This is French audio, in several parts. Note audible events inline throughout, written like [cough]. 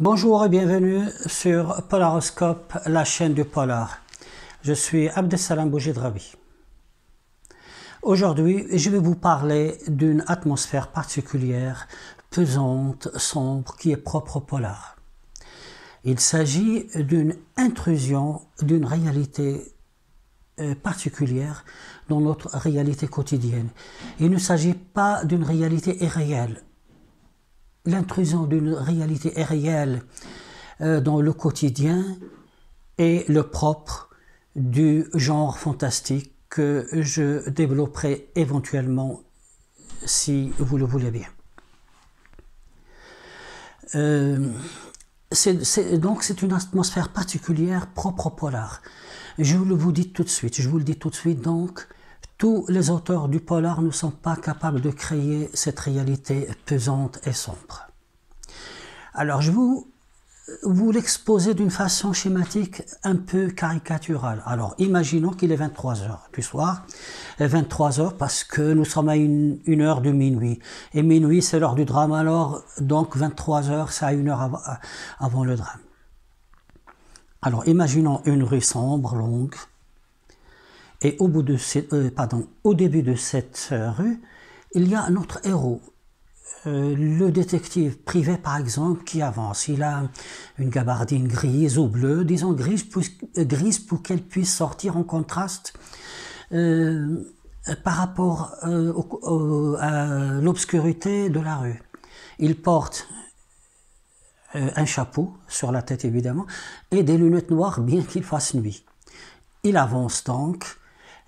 Bonjour et bienvenue sur Polaroscope, la chaîne du polar. Je suis Abdesalam Boujidrabi. Aujourd'hui, je vais vous parler d'une atmosphère particulière, pesante, sombre, qui est propre au polar. Il s'agit d'une intrusion d'une réalité euh, particulière dans notre réalité quotidienne. Il ne s'agit pas d'une réalité irréelle, l'intrusion d'une réalité réelle euh, dans le quotidien est le propre du genre fantastique que je développerai éventuellement si vous le voulez bien. Euh, donc c'est une atmosphère particulière propre au polar. Je vous le dis tout de suite, je vous le dis tout de suite donc, tous les auteurs du polar ne sont pas capables de créer cette réalité pesante et sombre. Alors je vous, vous l'exposer d'une façon schématique un peu caricaturale. Alors imaginons qu'il est 23h du soir, 23h parce que nous sommes à une, heure de minuit. Et minuit c'est l'heure du drame, alors donc 23h c'est à une heure avant le drame. Alors imaginons une rue sombre, longue, et au, bout de euh, pardon, au début de cette euh, rue, il y a un autre héros, euh, le détective privé, par exemple, qui avance. Il a une gabardine grise ou bleue, disons grise pour, grise pour qu'elle puisse sortir en contraste par rapport à l'obscurité de la rue. Il porte un chapeau sur la tête, évidemment, et des lunettes noires, bien qu'il fasse nuit. Il avance donc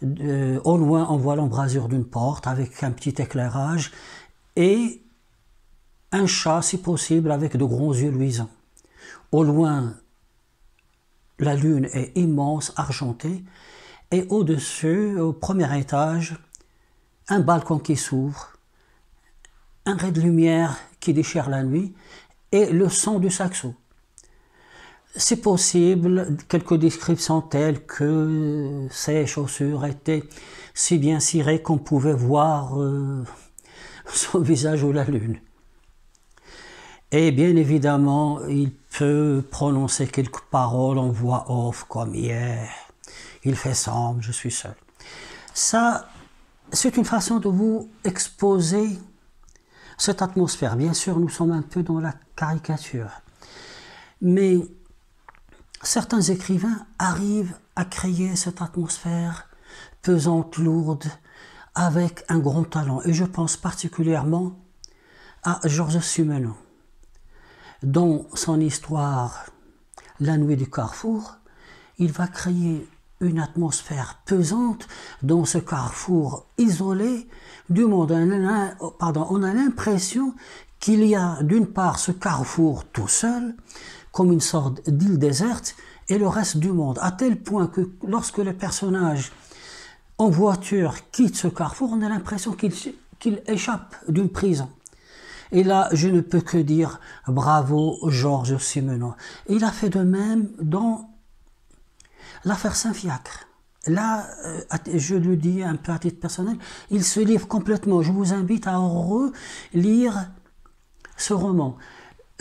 euh, au loin on voit l'embrasure d'une porte avec un petit éclairage et un chat si possible avec de grands yeux luisants. Au loin la lune est immense, argentée, et au-dessus, au premier étage, un balcon qui s'ouvre, un ray de lumière qui déchire la nuit, et le son du saxo. C'est possible, quelques descriptions telles que ses euh, chaussures étaient si bien cirées qu'on pouvait voir euh, [laughs] son visage ou la lune. Et bien évidemment, il peut prononcer quelques paroles en voix off, comme hier, il fait semble, je suis seul. Ça, c'est une façon de vous exposer cette atmosphère. Bien sûr, nous sommes un peu dans la caricature. Mais certains écrivains arrivent à créer cette atmosphère pesante, lourde, avec un grand talent. Et je pense particulièrement à Georges Simenon, dont son histoire La nuit du carrefour, il va créer une atmosphère pesante dans ce carrefour isolé du monde. on a oh, l'impression qu'il y a d'une part ce carrefour tout seul, comme une sorte d'île déserte et le reste du monde, à tel point que lorsque le personnage en voiture quitte ce carrefour, on a l'impression qu'il qu'il échappent d'une prison. Et là, je ne peux que dire bravo Georges Simenon. Il a fait de même dans l'affaire Saint-Fiacre. Là, euh, je le dis un peu à titre personnel, il se livre complètement. Je vous invite à relire ce roman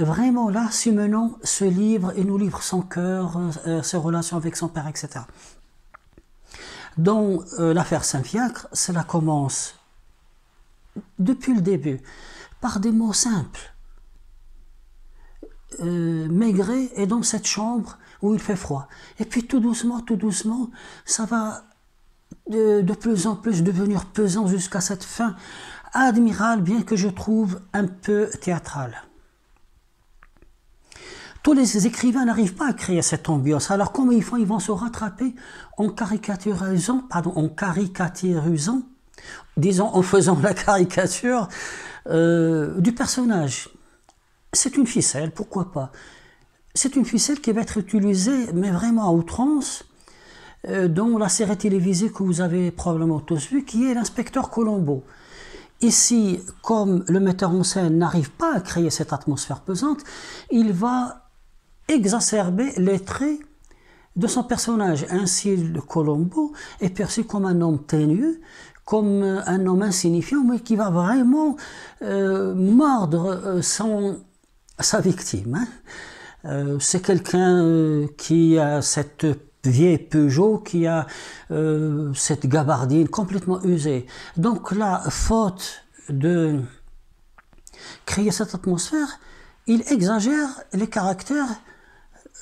vraiment là, Simenon se livre et nous livre son cœur, euh, euh, ses relations avec son père, etc. Dans euh, l'affaire Saint-Fiacre, cela commence depuis le début par des mots simples. Maigret est dans cette chambre où il fait froid. Et puis tout doucement, tout doucement, ça va de, de plus en plus devenir pesant jusqu'à cette fin admirable, bien que je trouve un peu théâtrale. Tous les écrivains n'arrivent pas à créer cette ambiance. Alors comment ils font Ils vont se rattraper en caricaturisant, pardon, en caricaturisant, disons en faisant la caricature euh, du personnage. C'est une ficelle, pourquoi pas C'est une ficelle qui va être utilisée, mais vraiment à outrance, euh, dans la série télévisée que vous avez probablement tous vue, qui est l'inspecteur Colombo. Ici, comme le metteur en scène n'arrive pas à créer cette atmosphère pesante, il va exacerber les traits de son personnage. Ainsi, le Colombo est perçu comme un homme ténu, comme euh, un homme insignifiant, mais qui va vraiment euh, mordre euh, son, sa victime. Hein. c'est quelqu'un qui a cette vieille Peugeot qui a cette gabardine complètement usée. Donc la faute de créer cette atmosphère, il exagère les caractères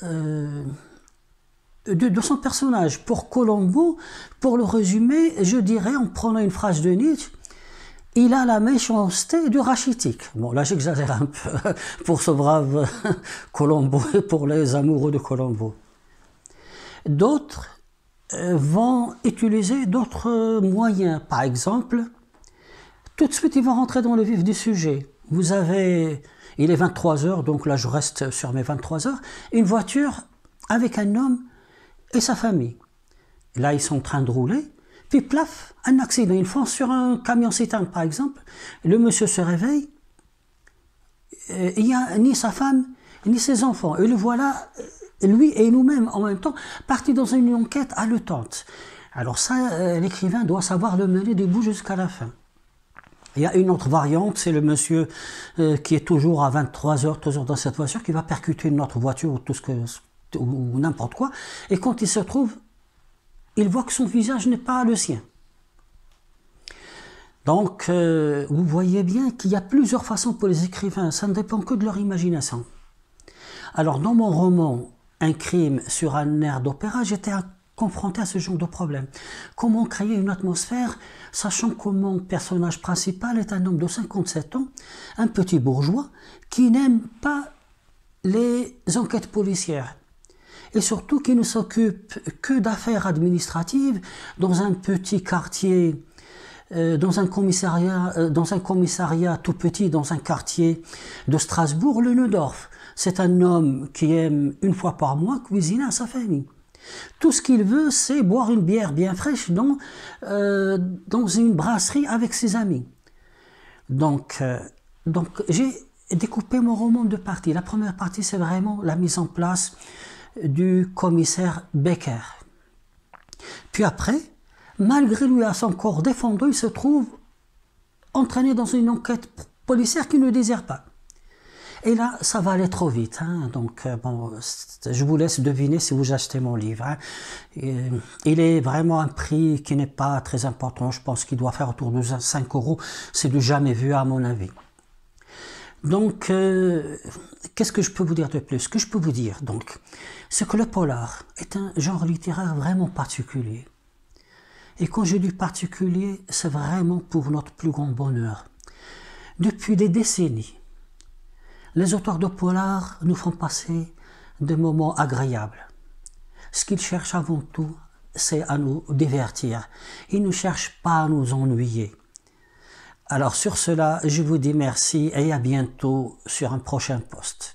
euh, de, de, son personnage. Pour Colombo, pour le résumer, je dirais, en prenant une phrase de Nietzsche, il a la méchanceté du rachitique. Bon, là, j'exagère un peu [laughs] pour ce brave [laughs] Colombo et pour les amoureux de Colombo. D'autres euh, vont utiliser d'autres euh, moyens. Par exemple, tout de suite, ils vont rentrer dans le vif du sujet vous avez, il est 23 heures, donc là je reste sur mes 23 heures, une voiture avec un homme et sa famille. Là, ils sont en train de rouler, puis plaf, un accident. Une fois, sur un camion citerne, par exemple. Le monsieur se réveille, euh, il n'y a ni sa femme, ni ses enfants. Et le voilà, euh, lui et nous-mêmes en même temps, partis dans une enquête haletante. Alors ça, euh, l'écrivain doit savoir le mener debout jusqu'à la fin. Il y a une autre variante, c'est le monsieur euh, qui est toujours à 23h, toujours dans cette voiture, qui va percuter une autre voiture ou tout ce que n'importe quoi. Et quand il se trouve, il voit que son visage n'est pas le sien. Donc, euh, vous voyez bien qu'il y a plusieurs façons pour les écrivains. Ça ne dépend que de leur imagination. Alors, dans mon roman Un crime sur un air d'opéra, j'étais à confronté à ce genre de problème. Comment créer une atmosphère, sachant que mon personnage principal est un homme de 57 ans, un petit bourgeois, qui n'aime pas les enquêtes policières et surtout qui ne s'occupe que d'affaires administratives dans un petit quartier, euh, dans, un commissariat, euh, dans un commissariat tout petit, dans un quartier de Strasbourg, le Neudorf. C'est un homme qui aime une fois par mois cuisiner à sa famille. Tout ce qu'il veut, c'est boire une bière bien fraîche dans, euh, une brasserie avec ses amis. Donc, euh, donc j'ai découpé mon roman de parties. La première partie, c'est vraiment la mise en place du commissaire Becker. Puis après, malgré lui à son corps défendu, il se trouve entraîné dans une enquête policière qui ne désire pas. Et là, ça va aller trop vite. Hein. Donc, euh, je vous laisse deviner si vous achetez mon livre. Hein. Euh, il est vraiment un prix qui n'est pas très important. Je pense qu'il doit faire autour de 5 euros. C'est de jamais vu, à mon avis. Donc, euh, qu'est-ce que je peux vous dire de plus Ce que je peux vous dire, donc, c'est que le polar est un genre littéraire vraiment particulier. Et quand je dis particulier, c'est vraiment pour notre plus grand bonheur. Depuis des décennies, les auteurs de polar nous font passer des moments agréables. Ce qu'ils cherchent avant tout, c'est à nous divertir. Ils ne cherchent pas à nous ennuyer. Alors sur cela, je vous dis merci et à bientôt sur un prochain poste.